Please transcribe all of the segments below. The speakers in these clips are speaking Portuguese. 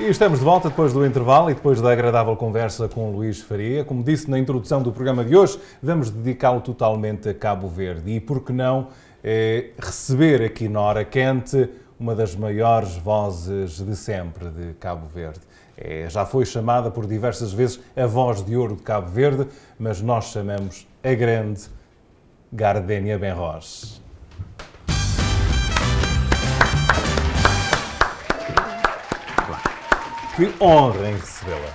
E estamos de volta depois do intervalo e depois da agradável conversa com Luís Faria. Como disse na introdução do programa de hoje, vamos dedicá-lo totalmente a Cabo Verde e, por que não, eh, receber aqui na hora quente uma das maiores vozes de sempre de Cabo Verde. É, já foi chamada por diversas vezes a voz de ouro de Cabo Verde, mas nós chamamos a grande Gardenia Benros. Que honra em recebê-la.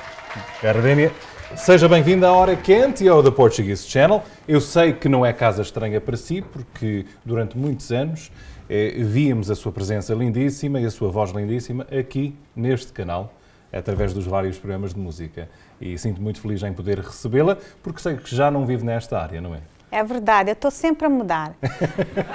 Gardenia, seja bem-vinda à Hora Quente e ao The Portuguese Channel. Eu sei que não é casa estranha para si, porque durante muitos anos eh, víamos a sua presença lindíssima e a sua voz lindíssima aqui neste canal através dos vários programas de música. E sinto muito feliz em poder recebê-la, porque sei que já não vive nesta área, não é? É verdade, eu estou sempre a mudar.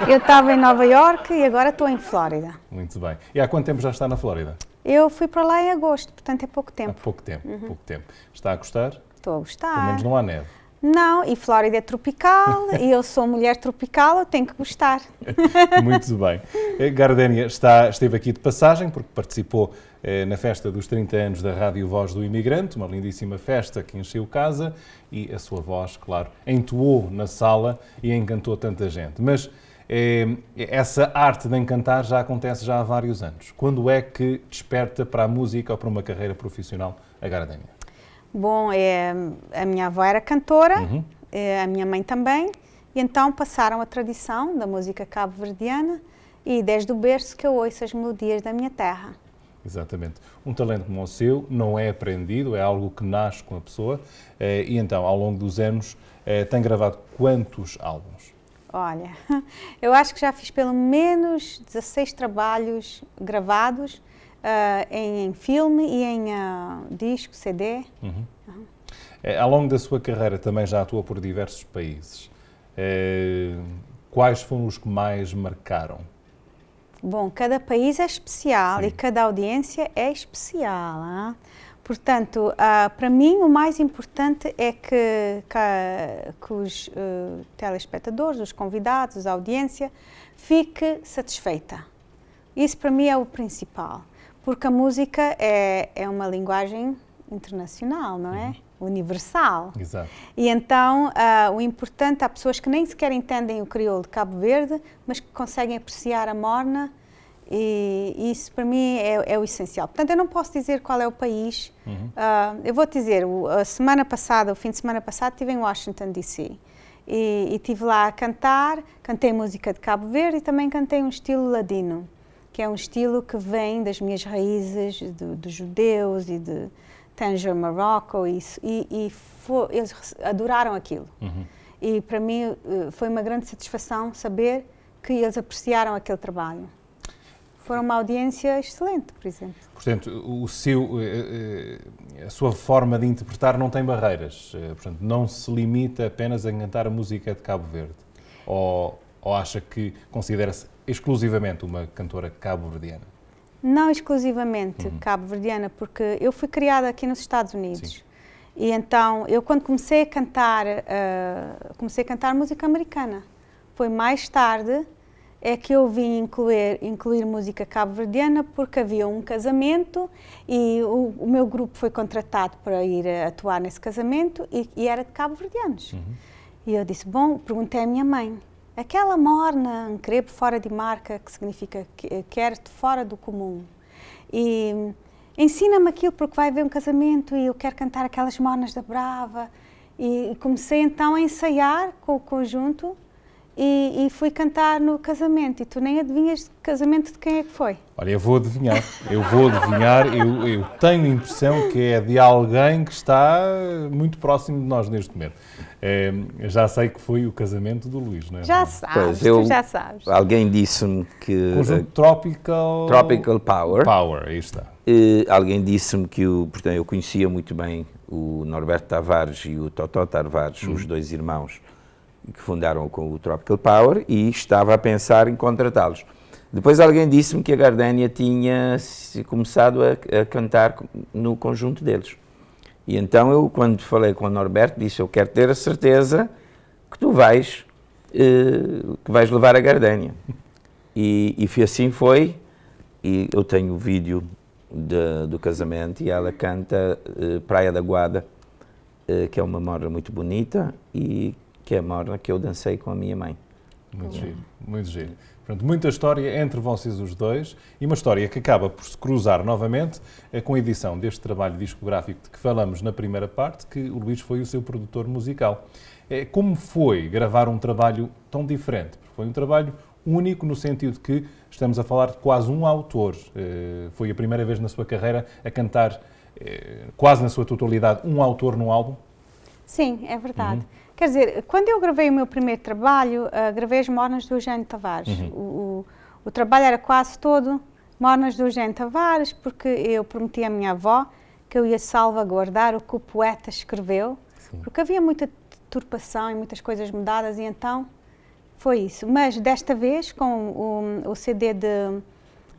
eu estava em Nova York e agora estou em Flórida. Muito bem. E há quanto tempo já está na Flórida? Eu fui para lá em agosto, portanto é pouco tempo. Há pouco tempo, uhum. pouco tempo. Está a gostar? Estou a gostar. Pelo menos não há neve. Não, e Flórida é tropical, e eu sou mulher tropical, eu tenho que gostar. Muito bem. Eh, Gardénia está, esteve aqui de passagem, porque participou eh, na festa dos 30 anos da Rádio Voz do Imigrante, uma lindíssima festa que encheu casa, e a sua voz, claro, entoou na sala e encantou tanta gente. Mas eh, essa arte de encantar já acontece já há vários anos. Quando é que desperta para a música ou para uma carreira profissional a Gardenia? Bom, é, a minha avó era cantora, uhum. É, a minha mãe também, e então passaram a tradição da música cabo-verdiana e desde o berço que eu ouço as melodias da minha terra. Exatamente. Um talento como o seu não é aprendido, é algo que nasce com a pessoa, eh, e então, ao longo dos anos, eh, tem gravado quantos álbuns? Olha, eu acho que já fiz pelo menos 16 trabalhos gravados uh, em, em, filme e em uh, disco, CD. Uhum. Uhum. É, ao longo da sua carreira também já atuou por diversos países. É, quais foram os que mais marcaram? Bom, cada país é especial Sim. e cada audiência é especial. Hein? Ah? Portanto, ah, para mim o mais importante é que, que, que os uh, telespectadores, os convidados, a audiência, fique satisfeita. Isso para mim é o principal, porque a música é, é uma linguagem internacional, não é? Uhum. Universal. Exato. E então uh, o importante, há pessoas que nem sequer entendem o crioulo de Cabo Verde, mas que conseguem apreciar a morna e, isso para mim é, é, o essencial. Portanto, eu não posso dizer qual é o país. Uhum. Uh, eu vou te dizer, a semana passada, o fim de semana passado, estive em Washington, D.C. E estive lá a cantar, cantei música de Cabo Verde e também cantei um estilo ladino, que é um estilo que vem das minhas raízes, dos judeus e de Tanger, Marrocos, e, e, e foi, eles adoraram aquilo. Uhum. E para mim eh, foi uma grande satisfação saber que eles apreciaram aquele trabalho foram uma audiência excelente, por exemplo. Portanto, o seu, eh, eh, a sua forma de interpretar não tem barreiras, eh, portanto, não se limita apenas a cantar a música de Cabo Verde, ou, ou acha que considera-se exclusivamente uma cantora cabo-verdiana? Não exclusivamente uhum. cabo-verdiana, porque eu fui criada aqui nos Estados Unidos. Sim. E então, eu quando comecei a cantar, uh, comecei a cantar música americana. Foi mais tarde, é que eu vim incluir, incluir música cabo-verdiana porque havia um casamento e o, o, meu grupo foi contratado para ir atuar nesse casamento e, e era de cabo-verdianos. Uhum. E eu disse, bom, perguntei à minha mãe, aquela morna, um crepe fora de marca, que significa quer-te fora do comum. E ensina-me aquilo porque vai haver um casamento e eu quero cantar aquelas mornas da Brava. E comecei então a ensaiar com o conjunto e, e, fui cantar no casamento e tu nem adivinhas de casamento de quem é que foi? Olha, eu vou adivinhar, eu vou adivinhar, eu, eu, tenho a impressão que é de alguém que está muito próximo de nós neste momento. É, já sei que foi o casamento do Luís, não é? Já sabes, pois, eu, já sabes. Alguém disse-me que... Conjunto eh, Tropical... Tropical Power. Power, aí está. E, eh, alguém disse-me que, o, portanto, eu conhecia muito bem o Norberto Tavares e o Totó Tavares, hum. os dois irmãos, que fundaram com o Tropical Power e estava a pensar em contratá-los. Depois alguém disse-me que a Gardénia tinha começado a, a, cantar no conjunto deles. E então eu, quando falei com o Norberto, disse, eu quero ter a certeza que tu vais, eh, que vais levar a Gardénia. E, e assim foi, e eu tenho o vídeo de, do casamento e ela canta eh, Praia da Guada, eh, que é uma memória muito bonita e que é a morna que eu dancei com a minha mãe. Muito é. giro, muito giro. portanto muita história entre vocês os dois e uma história que acaba por se cruzar novamente eh, com a edição deste trabalho discográfico de que falamos na primeira parte, que o Luís foi o seu produtor musical. É, como foi gravar um trabalho tão diferente? Porque foi um trabalho único no sentido de que estamos a falar de quase um autor. Eh, foi a primeira vez na sua carreira a cantar eh, quase na sua totalidade um autor num álbum? Sim, é verdade. Uhum. Quer dizer, quando eu gravei o meu primeiro trabalho, uh, gravei as mornas do Eugênio Tavares. Uhum. O, o, trabalho era quase todo mornas do Eugênio Tavares, porque eu prometi à minha avó que eu ia salvaguardar o que o poeta escreveu, Sim. porque havia muita turpação e muitas coisas mudadas, e então foi isso. Mas desta vez, com o, o CD de,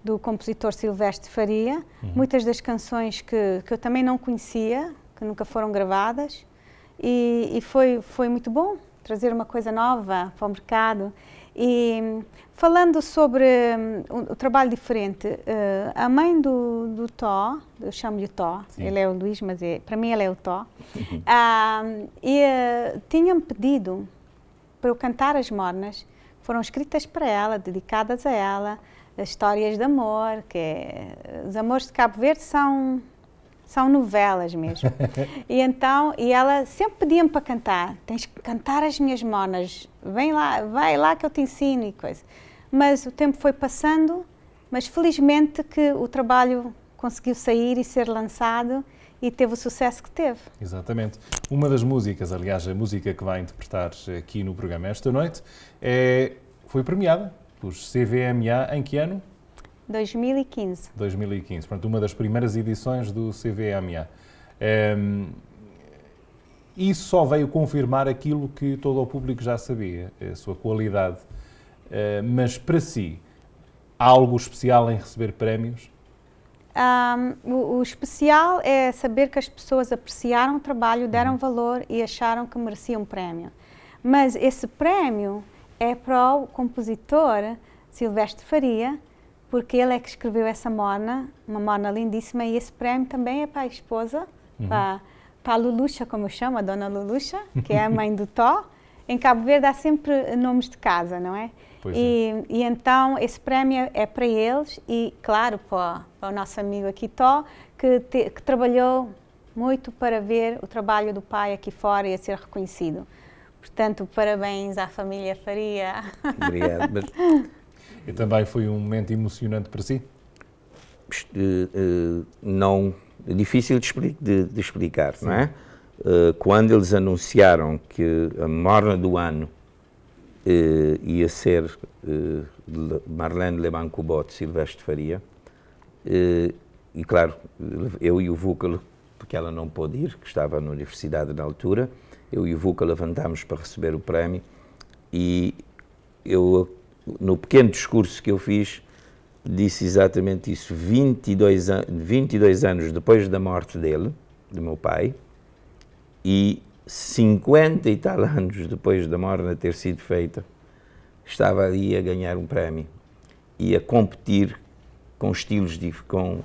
do compositor Silvestre Faria, uhum. muitas das canções que, que eu também não conhecia, que nunca foram gravadas, e, e foi, foi muito bom trazer uma coisa nova para o mercado. E falando sobre um, o trabalho diferente, uh, a mãe do, do Tó, eu chamo-lhe Tó, Sim. ele é o Luís, mas é, para mim ele é o Tó, uh, e uh, eh, tinha-me pedido para eu cantar as mornas, foram escritas para ela, dedicadas a ela, histórias de amor, que é, os amores de Cabo Verde são são novelas mesmo. e então, e ela sempre pedia-me para cantar, tens que cantar as minhas monas, vem lá, vai lá que eu te ensino e coisa. Mas o tempo foi passando, mas felizmente que o trabalho conseguiu sair e ser lançado e teve o sucesso que teve. Exatamente. Uma das músicas, aliás, a música que vai interpretar aqui no programa esta noite, é, foi premiada por CVMA em que ano? 2015. 2015, portanto, uma das primeiras edições do CVMA. Um, ehm, isso só veio confirmar aquilo que todo o público já sabia, a sua qualidade. Uh, mas para si, há algo especial em receber prémios? Um, o, o, especial é saber que as pessoas apreciaram o trabalho, deram uhum. valor e acharam que mereciam um prémio. Mas esse prémio é para o compositor Silvestre Faria, porque ele é que escreveu essa morna, uma morna lindíssima, e esse prémio também é para a esposa, uhum. para, para a Luluxa, como eu chamo, a dona Luluxa, que é a mãe do Tó. Em Cabo Verde há sempre nomes de casa, não é? Pois é. e, é. e então esse prémio é, é para eles e, claro, para, para o nosso amigo aqui Tó, que, te, que trabalhou muito para ver o trabalho do pai aqui fora e a ser reconhecido. Portanto, parabéns à família Faria. Obrigado. Mas E também foi um momento emocionante para si? Eh, eh, não, é difícil de, de explicar, Sim. não é? Eh, quando eles anunciaram que a morna do ano ia ser Marlene Leban Cubot, Silvestre Faria, e claro, eu e o Vúcalo, porque ela não pôde ir, que estava na universidade na altura, eu e o Vuca levantámos para receber o prémio e eu no pequeno discurso que eu fiz, disse exatamente isso. 22, an 22 anos depois da morte dele, do meu pai, e 50 e tal anos depois da morna ter sido feita, estava ali a ganhar um prémio e a competir com estilos de, com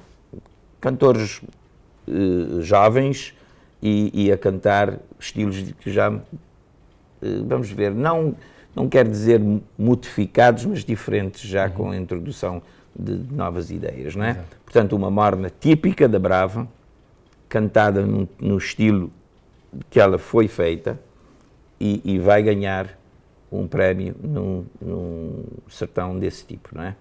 cantores eh, jovens e, e, a cantar estilos que já eh, vamos ver não não quer dizer modificados, mas diferentes, já uhum. com a introdução de novas ideias, não é? Exato. Portanto, uma morna típica da Brava, cantada no, no estilo que ela foi feita e, e vai ganhar um prémio num, num, sertão desse tipo, não é?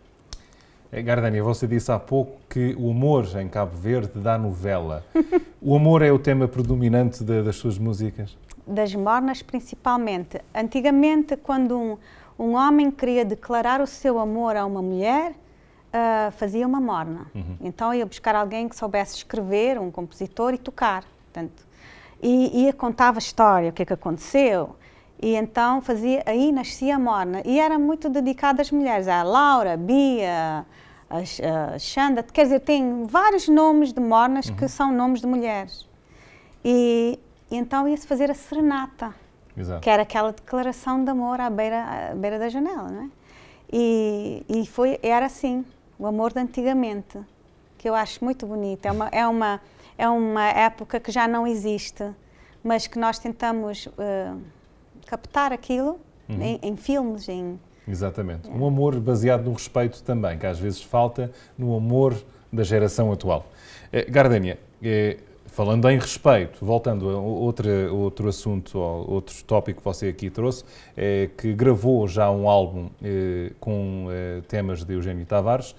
Eh, Gardami, você disse há pouco que o amor em Cabo Verde dá novela. o amor é o tema predominante de, das suas músicas? das mornas principalmente. Antigamente, quando um, um homem queria declarar o seu amor a uma mulher, uh, fazia uma morna. Uhum. Então ia buscar alguém que soubesse escrever, um compositor e tocar. Portanto, e, e contava a história, o que é que aconteceu. E então fazia, aí nascia a morna. E era muito dedicada às mulheres, A Laura, Bia, a, a Xanda. Quer dizer, tem vários nomes de mornas uhum. que são nomes de mulheres. E e então ia-se fazer a serenata, Exato. que era aquela declaração de amor à beira, à beira da janela, não é? E, e foi, era assim, o amor de antigamente, que eu acho muito bonito. É uma, é uma, é uma época que já não existe, mas que nós tentamos uh, captar aquilo uhum. em, em filmes, em, Exatamente. É. Um amor baseado no respeito também, que às vezes falta no amor da geração atual. Eh, Gardenia, eh, falando em respeito, voltando a outro, outro assunto, outro tópico que você aqui trouxe, é que gravou já um álbum eh, com eh, temas de Eugênio Tavares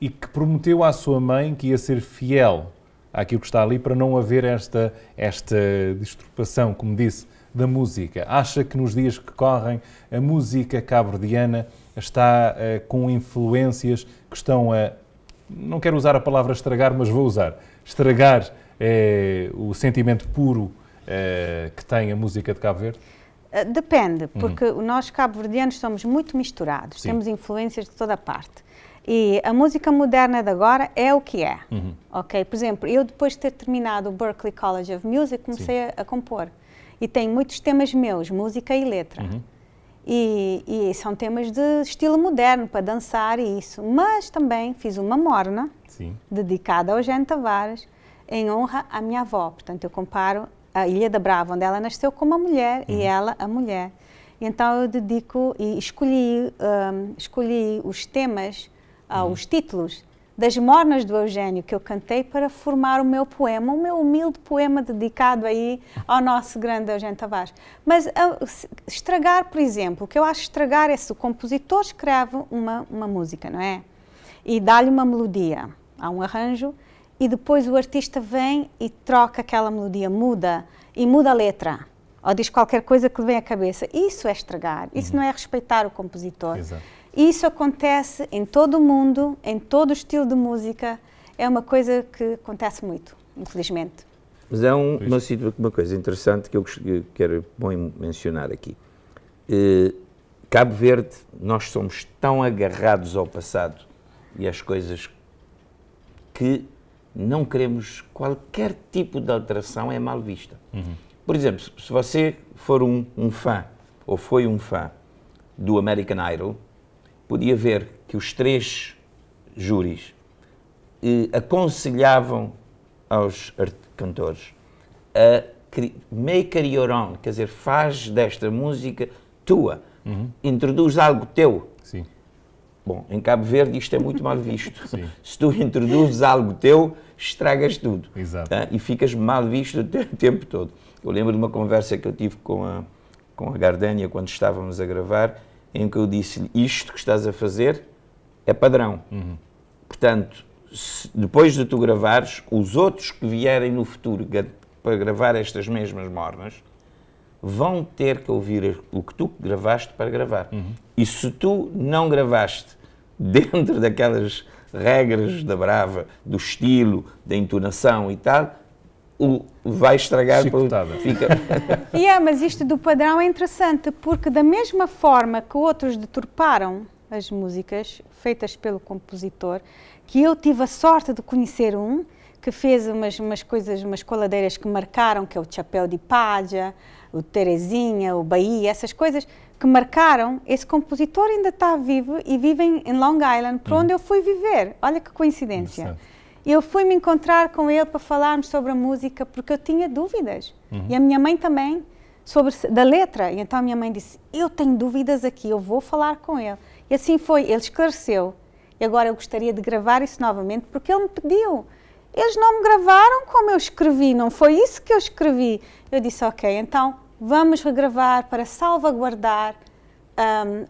e que prometeu à sua mãe que ia ser fiel àquilo que está ali para não haver esta, esta disturpação, como disse, da música. Acha que nos dias que correm a música cabo-verdiana está eh, com influências que estão a, não quero usar a palavra estragar, mas vou usar, estragar é o sentimento puro é, que tem a música de Cabo Verde? Eh, depende, uhum. porque nós cabo-verdianos somos muito misturados, Sim. temos influências de toda parte. E a música moderna de agora é o que é, uhum. ok? Por exemplo, eu depois de ter terminado o Berklee College of Music comecei a, a, compor e tenho muitos temas meus, música e letra. Uhum. E, e, são temas de estilo moderno para dançar e isso. Mas também fiz uma morna Sim. dedicada ao Jean Tavares em honra à minha avó. Portanto, eu comparo a Ilha da Brava, onde ela nasceu, como a mulher uhum. e ela a mulher. Então eu dedico e escolhi, um, escolhi os temas, uh, uhum. os títulos das Mornas do Eugênio que eu cantei para formar o meu poema, o meu humilde poema dedicado aí ao nosso grande Eugênio Tavares. Mas uh, estragar, por exemplo, o que eu acho estragar é se o compositor escreve uma, uma música, não é? E dá-lhe uma melodia, há um arranjo, e depois o artista vem e troca aquela melodia, muda e muda a letra. Ou diz qualquer coisa que lhe vem à cabeça. Isso é estragar, isso uhum. não é respeitar o compositor. Exato. Isso acontece em todo o mundo, em todo o estilo de música. É uma coisa que acontece muito, infelizmente. Mas é um, uma, uma, coisa interessante que eu quero mencionar aqui. Uh, Cabo Verde, nós somos tão agarrados ao passado e às coisas que não queremos qualquer tipo de alteração, é mal vista. Uhum. Por exemplo, se você for um, um fã, ou foi um fã, do American Idol, podia ver que os três júris eh, aconselhavam aos cantores a make your own, quer dizer, faz desta música tua, uhum. introduz algo teu, Bom, em Cabo Verde isto é muito mal visto. Sim. Se tu introduzes algo teu, estragas tudo. Exato. Tá? E ficas mal visto o tempo todo. Eu lembro de uma conversa que eu tive com a, com a Gardânia quando estávamos a gravar, em que eu disse-lhe: Isto que estás a fazer é padrão. Uhum. Portanto, se, depois de tu gravares, os outros que vierem no futuro para gravar estas mesmas mornas vão ter que ouvir o que tu gravaste para gravar. Uhum. E se tu não gravaste dentro daquelas regras da brava, do estilo, da entonação e tal, o vai estragar Chicotada. para fica yeah, é, mas isto do padrão é interessante porque da mesma forma que outros deturparam as músicas feitas pelo compositor, que eu tive a sorte de conhecer um que fez umas, umas coisas, umas coladeiras que marcaram, que é o Chapéu de Pádia, o Terezinha, o Bahia, essas coisas que marcaram, esse compositor ainda está vivo e vive em, em Long Island, para hum. onde eu fui viver. Olha que coincidência. Eu fui me encontrar com ele para falarmos sobre a música, porque eu tinha dúvidas. Uhum. E a minha mãe também, sobre da letra. E então a minha mãe disse: Eu tenho dúvidas aqui, eu vou falar com ele. E assim foi, ele esclareceu. E agora eu gostaria de gravar isso novamente, porque ele me pediu. Eles não me gravaram como eu escrevi, não foi isso que eu escrevi. Eu disse: Ok, então vamos regravar para salvaguardar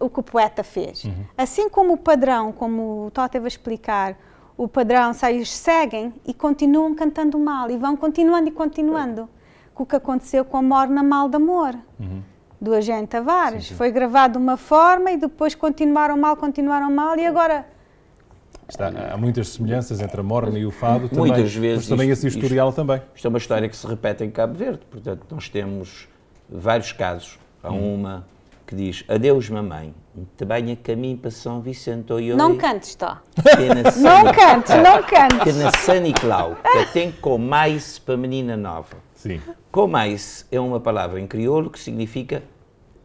um, o que o poeta fez. Uhum. Assim como o padrão, como o Tó teve a explicar, o padrão, eles seguem e continuam cantando mal, e vão continuando e continuando. Com o que aconteceu com a Morna Mal de Amor, uhum. do Agente Tavares. Sim, sim. Foi gravado de uma forma e depois continuaram mal, continuaram mal, e agora... Está, há muitas semelhanças entre a morna e o fado, também, muitas vezes mas também isto, esse historial isto, também. Isto é uma história que se repete em Cabo Verde, portanto nós temos vários casos. Há hum. uma que diz Adeus, mamãe, também a caminho para São Vicente Oi, Não cantes, tá? Não cantes, não cantes. Que na Sani Nicolau, que tem com mais para menina nova. Sim. Com mais é uma palavra em crioulo que significa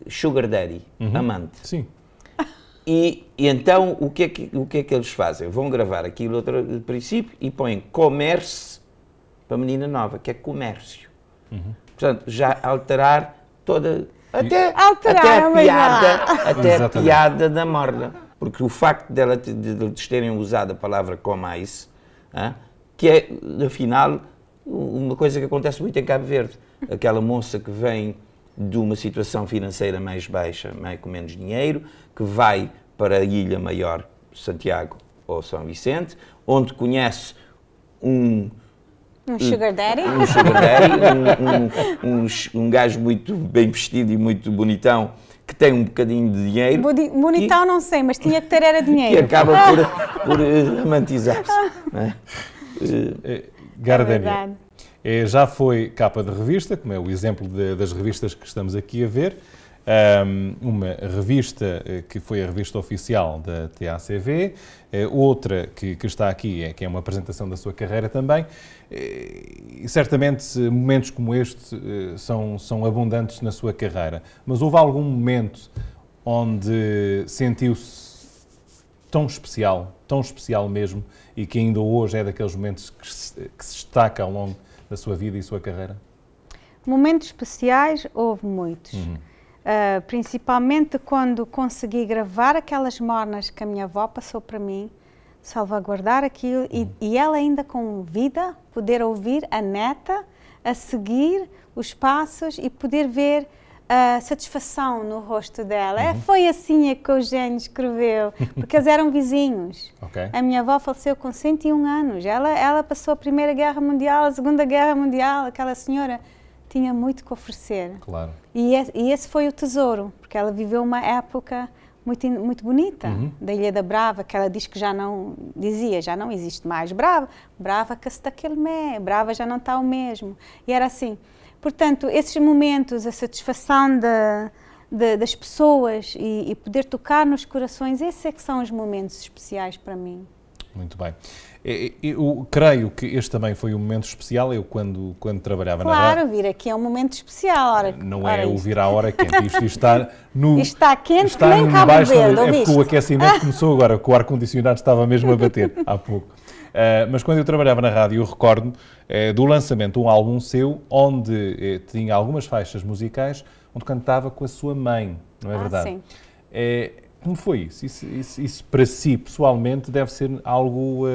sugar daddy, uhum. amante. Sim. E, e, então o que, é que, o que é que eles fazem? Vão gravar aquilo outro princípio e põem comércio para a menina nova, que é comércio. Uhum. Portanto, já alterar toda. Até, até a piada, até a piada da morda. Porque o facto dela, de, eles terem usado a palavra coma isso, que é, afinal, uma coisa que acontece muito em Cabo Verde. Aquela moça que vem de uma situação financeira mais baixa, mais, com menos dinheiro, que vai para a Ilha Maior, Santiago ou São Vicente, onde conhece um um sugar daddy? Um sugar daddy, um, um, um, um gajo muito bem vestido e muito bonitão que tem um bocadinho de dinheiro. Budi bonitão que, não sei, mas tinha que ter era dinheiro. Que acaba por, por eh, romantizar-se. Né? É, eh, eh, já foi capa de revista, como é o exemplo de, das revistas que estamos aqui a ver. Um, ehm, uma revista que foi a revista oficial da TACV, outra que, que está aqui, é, que é uma apresentação da sua carreira também, e certamente momentos como este eh, são, são abundantes na sua carreira, mas houve algum momento onde sentiu-se tão especial, tão especial mesmo, e que ainda hoje é daqueles momentos que se, que se destaca ao longo da sua vida e sua carreira? Momentos especiais houve muitos. Uhum. Uh, principalmente quando consegui gravar aquelas mornas que a minha avó passou para mim, salvaguardar aquilo e, hum. e ela ainda convida poder ouvir a neta a seguir os passos e poder ver a satisfação no rosto dela. É, uhum. É, foi assim é que o Eugênio escreveu, porque eles eram vizinhos. Okay. A minha avó faleceu com 101 anos. Ela, ela passou a Primeira Guerra Mundial, a Segunda Guerra Mundial. Aquela senhora tinha muito que oferecer. Claro. E, e esse foi o tesouro, porque ela viveu uma época muito, muito bonita, uhum. da Ilha da Brava, que ela diz que já não, dizia, já não existe mais Brava, Brava que se daquele mé, Brava já não está o mesmo. E era assim. Portanto, esses momentos, a satisfação da, da, das pessoas e, e poder tocar nos corações, esses é que são os momentos especiais para mim. Muito bem. Eu creio que este também foi um momento especial, eu quando, quando trabalhava claro, na rádio... Claro, vir aqui é um momento especial. Eh, não é isto. ouvir à hora quente, isto, está no... Isto está quente está que nem É porque o aquecimento começou agora, que o ar-condicionado estava mesmo a bater há pouco. Uh, mas quando eu trabalhava na rádio, eu recordo uh, eh, do lançamento de um álbum seu, onde uh, tinha algumas faixas musicais, onde cantava com a sua mãe, não é ah, verdade? Sim. como foi isso? Isso, isso? isso, para si, pessoalmente, deve ser algo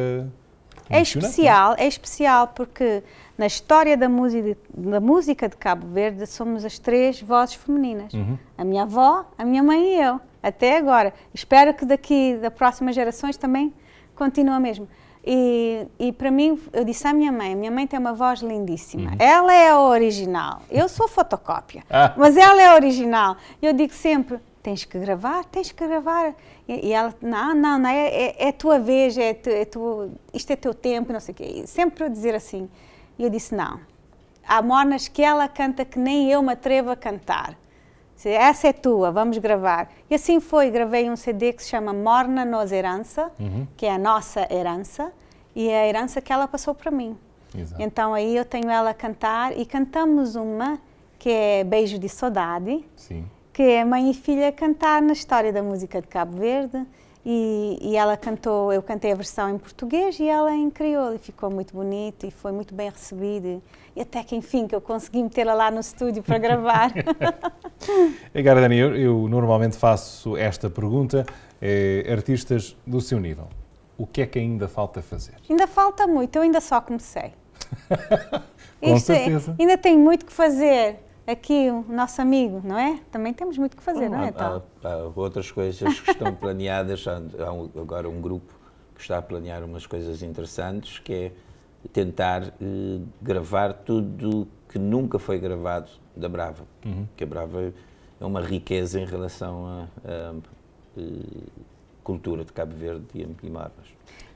é especial, é especial porque na história da música, da música de Cabo Verde somos as três vozes femininas. Uhum. A minha avó, a minha mãe e eu, até agora. Espero que daqui, das próximas gerações também continue a mesma. E, e para mim, eu disse à minha mãe, a minha mãe tem uma voz lindíssima. Uhum. Ela é a original. Eu sou fotocópia, ah. mas ela é a original. Eu digo sempre, tens que gravar, tens que gravar. E, e ela, não, não, não, é, é, é tua vez, é, tu, é tu, isto é teu tempo, não sei o quê. E sempre a dizer assim. E eu disse, não. Há mornas que ela canta que nem eu me atrevo a cantar. Disse, Essa é tua, vamos gravar. E assim foi, gravei um CD que se chama Morna Nos Herança, uhum. que é a nossa herança, e é a herança que ela passou para mim. Exato. Então aí eu tenho ela a cantar e cantamos uma que é Beijo de Saudade. Sim que é mãe e filha cantar na história da música de Cabo Verde. E, e, ela cantou, eu cantei a versão em português e ela em crioulo e ficou muito bonito e foi muito bem recebido e até que enfim que eu consegui metê-la lá no estúdio para gravar. Agora Dani, eu, eu, normalmente faço esta pergunta eh, artistas do seu nível, o que é que ainda falta fazer? Ainda falta muito, eu ainda só comecei. Com Isto, é, certeza. Ainda tenho muito que fazer aqui é o nosso amigo, não é? Também temos muito que fazer, Bom, não é? Há, há, outras coisas que estão planeadas, há, há um, agora um grupo que está a planear umas coisas interessantes, que é tentar eh, gravar tudo que nunca foi gravado da Brava, uhum. que a Brava é uma riqueza em relação à eh, cultura de Cabo Verde e, e Marvas.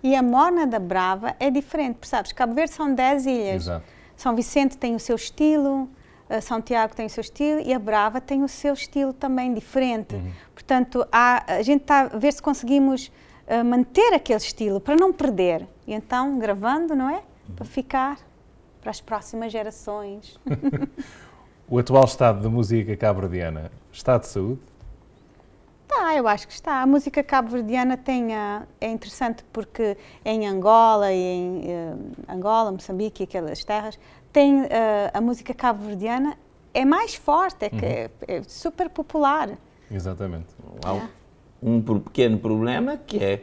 E a morna da Brava é diferente, sabes? Cabo Verde são 10 ilhas. Exato. São Vicente tem o seu estilo, a eh, Santiago tem o seu estilo e a Brava tem o seu estilo também diferente. Uhum. Portanto, há, a gente está a ver se conseguimos uh, manter aquele estilo para não perder. E então, gravando, não é? Uhum. Para ficar para as próximas gerações. o atual estado da música cabo-verdiana está de saúde? Está, eu acho que está. A música cabo-verdiana é interessante porque é em Angola e em eh, Angola, Moçambique e aquelas terras tem uh, a música cabo-verdiana é mais forte, é, que, uhum. é, é super popular. Exatamente. Há é. um pequeno problema que é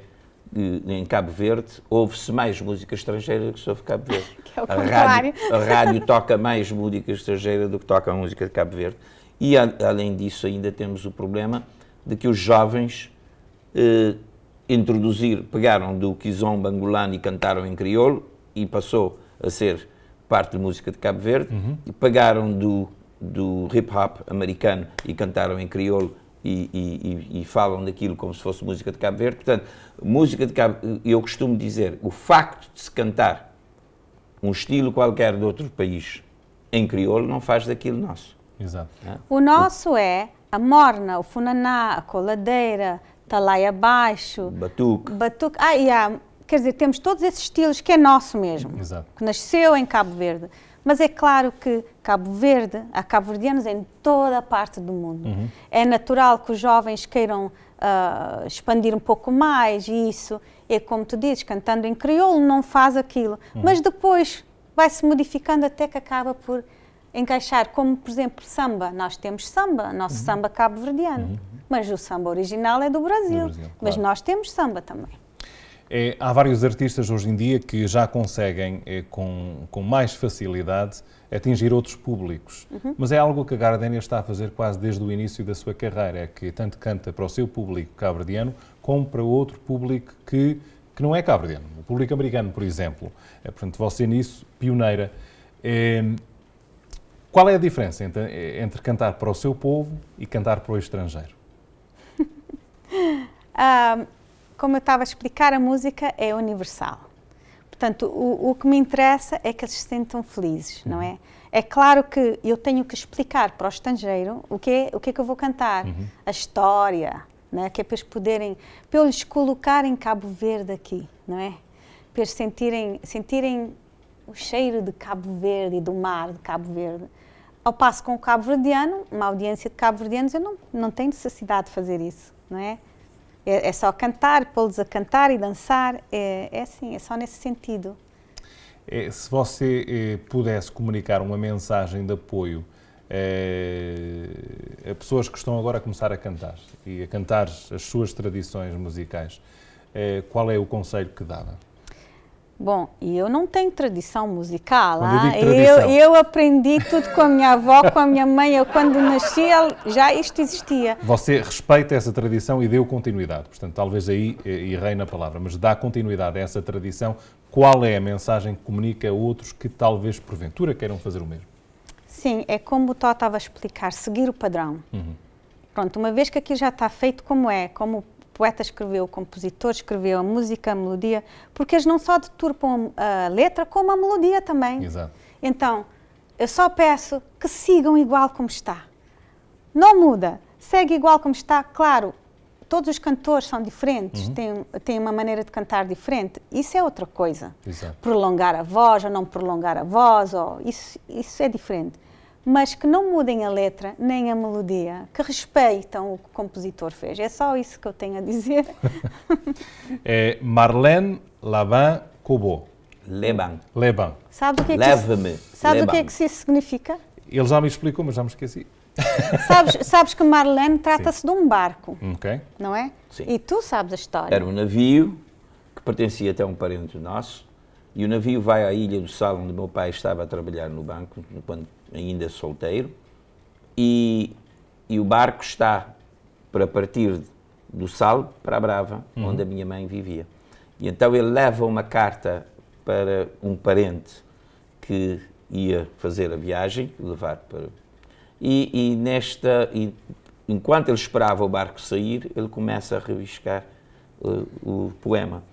que eh, em Cabo Verde ouve-se mais música estrangeira do que se Cabo Verde. que é o a contrário. Rádio, a rádio toca mais música estrangeira do que toca a música de Cabo Verde. E a, além disso ainda temos o problema de que os jovens eh, introduzir, pegaram do quizomba angolano e cantaram em crioulo e passou a ser parte de música de Cabo Verde, uhum. e pagaram do, do hip-hop americano e cantaram em crioulo e, e, e, falam daquilo como se fosse música de Cabo Verde. Portanto, música de Cabo eu costumo dizer, o facto de se cantar um estilo qualquer de outro país em crioulo não faz daquilo nosso. Exato. É? O nosso é a morna, o funaná, a coladeira, talaia baixo, batuque. batuque. Ah, yeah. Quer dizer, temos todos esses estilos que é nosso mesmo, Exato. que nasceu em Cabo Verde. Mas é claro que Cabo Verde, há cabo Verdeanos em toda a parte do mundo. Uhum. É natural que os jovens queiram uh, expandir um pouco mais e isso é como tu dizes, cantando em crioulo não faz aquilo. Uhum. Mas depois vai-se modificando até que acaba por encaixar, como por exemplo samba. Nós temos samba, nosso uhum. samba cabo-verdiano. Uhum. Mas o samba original é do Brasil. Do Brasil claro. Mas nós temos samba também. É, há vários artistas hoje em dia que já conseguem, é, com, com mais facilidade, atingir outros públicos. Uhum. Mas é algo que a Gardénia está a fazer quase desde o início da sua carreira, é que tanto canta para o seu público cabrediano, como para outro público que, que não é cabrediano, o público americano, por exemplo. É, portanto, você nisso, pioneira. É, qual é a diferença entre, entre, cantar para o seu povo e cantar para o estrangeiro? um ah, como eu estava a explicar, a música é universal. Portanto, o, o que me interessa é que eles se sintam felizes, não é? É claro que eu tenho que explicar para o estrangeiro o que é, o que, é que eu vou cantar, uhum. a história, é? que é para eles poderem, para eles colocarem Cabo Verde aqui, não é? Para eles sentirem, sentirem o cheiro de Cabo Verde e do mar de Cabo Verde. Ao passo com o cabo Verdeano, uma audiência de cabo Verdeanos, eu não, não tenho necessidade de fazer isso, não é? É, é só cantar, pô-los a cantar e dançar. É, é assim, é só nesse sentido. É, se você é, pudesse comunicar uma mensagem de apoio é, a pessoas que estão agora a começar a cantar e a cantar as suas tradições musicais, é, qual é o conselho que dava? Bom, e eu não tenho tradição musical. Ah? Tradição. Eu, eu aprendi tudo com a minha avó, com a minha mãe. Eu, quando nasci, já isto existia. Você respeita essa tradição e deu continuidade. Portanto, talvez aí eh, errei na palavra, mas dá continuidade a essa tradição. Qual é a mensagem que comunica a outros que talvez porventura queiram fazer o mesmo? Sim, é como o Tó estava a explicar, seguir o padrão. Uhum. Pronto, uma vez que aqui já está feito como é, como poeta escreveu, o compositor escreveu, a música, a melodia, porque eles não só deturpam a letra, como a melodia também. Exato. Então, eu só peço que sigam igual como está. Não muda, segue igual como está. Claro, todos os cantores são diferentes, uhum. têm, têm uma maneira de cantar diferente. Isso é outra coisa. Exato. Prolongar a voz ou não prolongar a voz, ou, isso, isso é diferente mas que não mudem a letra nem a melodia, que respeitam o que o compositor fez. É só isso que eu tenho a dizer. é Marlene Laban Kubo Leban. Leban. Sabe o que é que Leve-me. Sabe o que é que isso significa? Ele já me explicou, mas já me esqueci. sabes, sabes que Marlene trata-se de um barco, Ok. não é? Sim. E tu sabes a história. Era um navio que pertencia até a um parente nosso, e o navio vai à ilha do Sal, onde meu pai estava a trabalhar no banco, quando ainda solteiro, e, e o barco está para partir do Sal para a Brava, uhum. onde a minha mãe vivia. E então ele leva uma carta para um parente que ia fazer a viagem, levar para. E, e nesta. E, enquanto ele esperava o barco sair, ele começa a reviscar uh, o poema.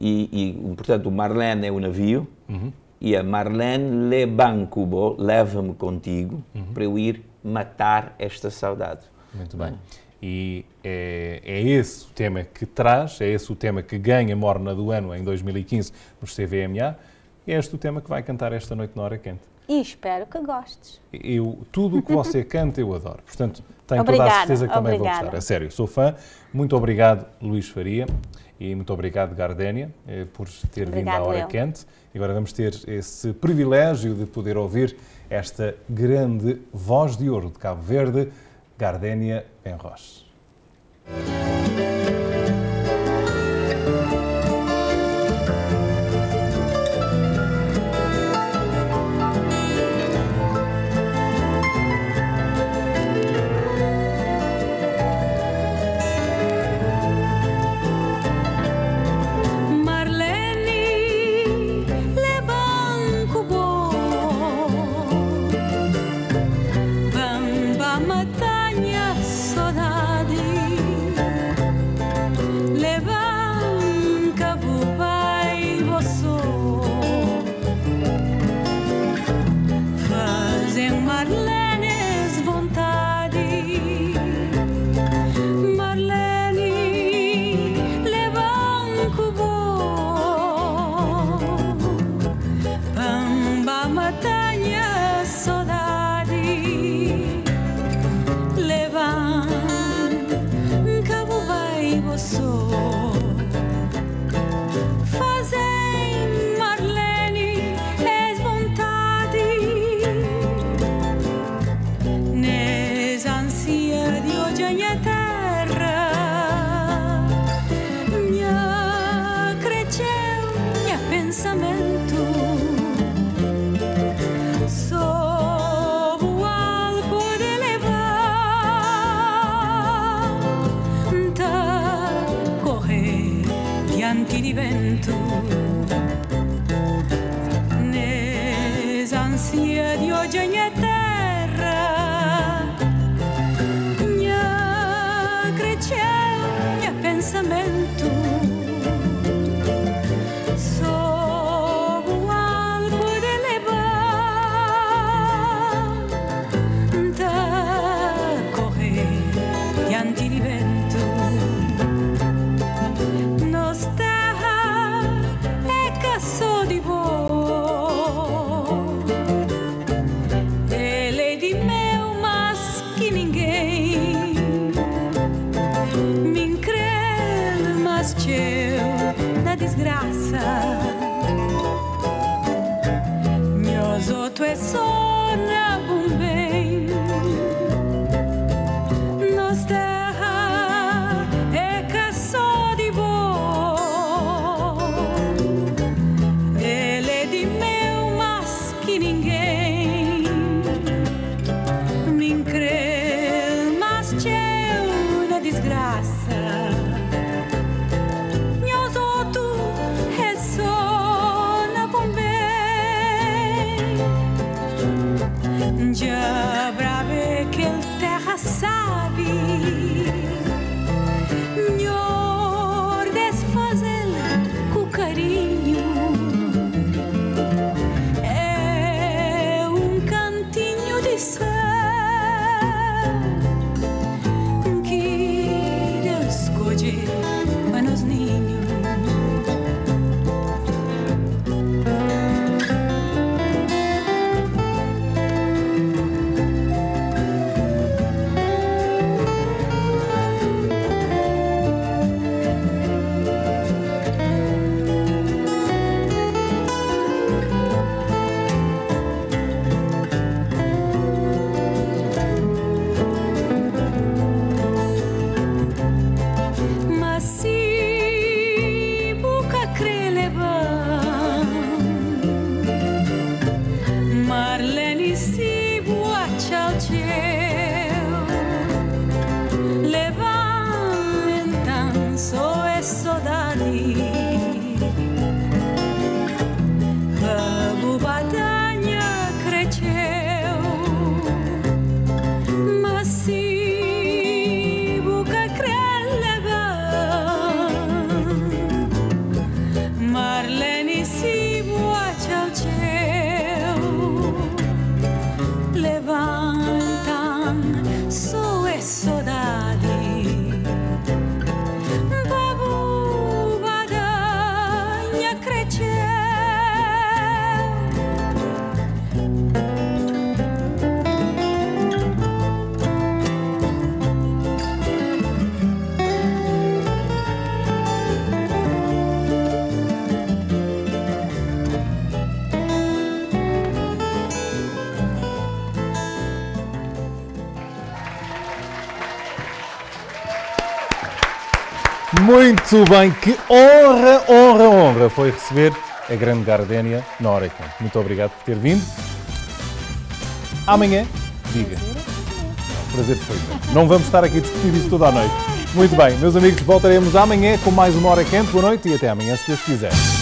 E, e, portanto, o Marlene é o navio, uhum e a Marlene Lebancubo, leva-me contigo uhum. para eu ir matar esta saudade. Muito bem. E é, é, esse o tema que traz, é esse o tema que ganha Morna do Ano em 2015 nos CVMA. É este o tema que vai cantar esta noite na Hora Quente. E espero que gostes. Eu, tudo o que você canta eu adoro. Portanto, tenho obrigada, toda a certeza que também obrigada. vou gostar. A sério, sou fã. Muito obrigado, Luís Faria. E muito obrigado, Gardénia, eh, por ter Obrigada, vindo à Hora eu. Quente. E agora vamos ter esse privilégio de poder ouvir esta grande voz de ouro de Cabo Verde, Gardénia Benros. Muito bem, que honra, honra, honra foi receber a grande Gardénia na Oracle. Muito obrigado por ter vindo. Amanhã, diga. prazer foi Não vamos estar aqui a discutir isso toda a noite. Muito bem, meus amigos, voltaremos amanhã com mais uma Hora Quente. Boa noite e até amanhã, se Deus quiser.